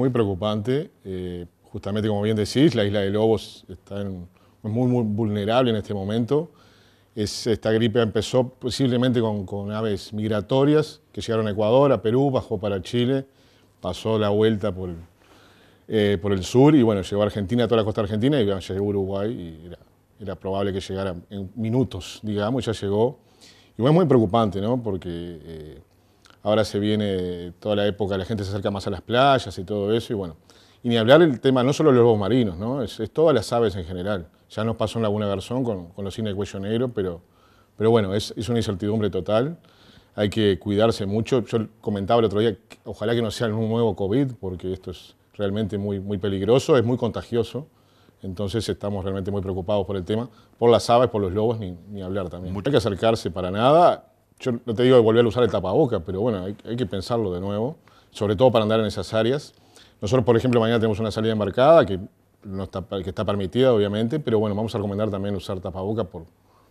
Muy preocupante, eh, justamente como bien decís, la isla de Lobos está muy, vulnerable en este momento. esta gripe empezó posiblemente con, aves migratorias que llegaron a Ecuador, a Perú, bajó para Chile, pasó la vuelta por, eh, el sur y bueno, llegó a Argentina, a toda la costa argentina y llegó a Uruguay y era, probable que llegara en minutos, digamos, ya llegó. Y bueno, es muy preocupante, ¿no? Porque... Eh, Ahora se viene toda la época, la gente se acerca más a las playas y todo eso, y bueno. Y ni hablar el tema, no solo los lobos marinos, ¿no? Es, todas las aves en general. Ya nos pasó en Laguna Garzón con, los cines de cuello negro, pero, pero bueno, es, una incertidumbre total. Hay que cuidarse mucho. Yo comentaba el otro día, ojalá que no sea un nuevo COVID, porque esto es realmente muy, muy peligroso, es muy contagioso. Entonces estamos realmente muy preocupados por el tema, por las aves, por los lobos, ni, ni hablar también. No hay que acercarse para nada yo no te digo de volver a usar el tapaboca pero bueno, hay, que pensarlo de nuevo, sobre todo para andar en esas áreas. Nosotros, por ejemplo, mañana tenemos una salida embarcada que, no está, que está permitida, obviamente, pero bueno, vamos a recomendar también usar tapaboca por,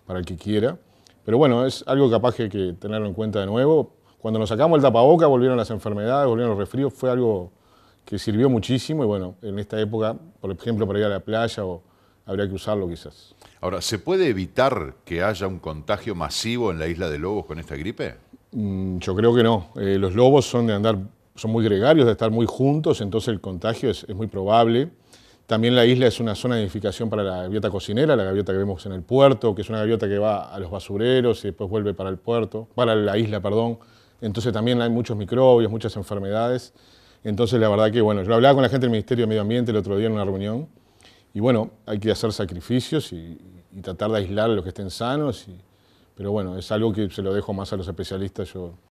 para el que quiera. Pero bueno, es algo capaz que que tenerlo en cuenta de nuevo. Cuando nos sacamos el tapaboca volvieron las enfermedades, volvieron los resfríos, fue algo que sirvió muchísimo y bueno, en esta época, por ejemplo, para ir a la playa o habría que usarlo quizás. Ahora, ¿se puede evitar que haya un contagio masivo en la isla de lobos con esta gripe? Mm, yo creo que no. Eh, los lobos son de andar, son muy gregarios, de estar muy juntos, entonces el contagio es, muy probable. También la isla es una zona de edificación para la gaviota cocinera, la gaviota que vemos en el puerto, que es una gaviota que va a los basureros y después vuelve para el puerto, para la isla, perdón. Entonces también hay muchos microbios, muchas enfermedades. Entonces la verdad que, bueno, yo hablaba con la gente del Ministerio de Medio Ambiente el otro día en una reunión y bueno, hay que hacer sacrificios y, tratar de aislar a los que estén sanos. pero bueno, es algo que se lo dejo más a los especialistas. Yo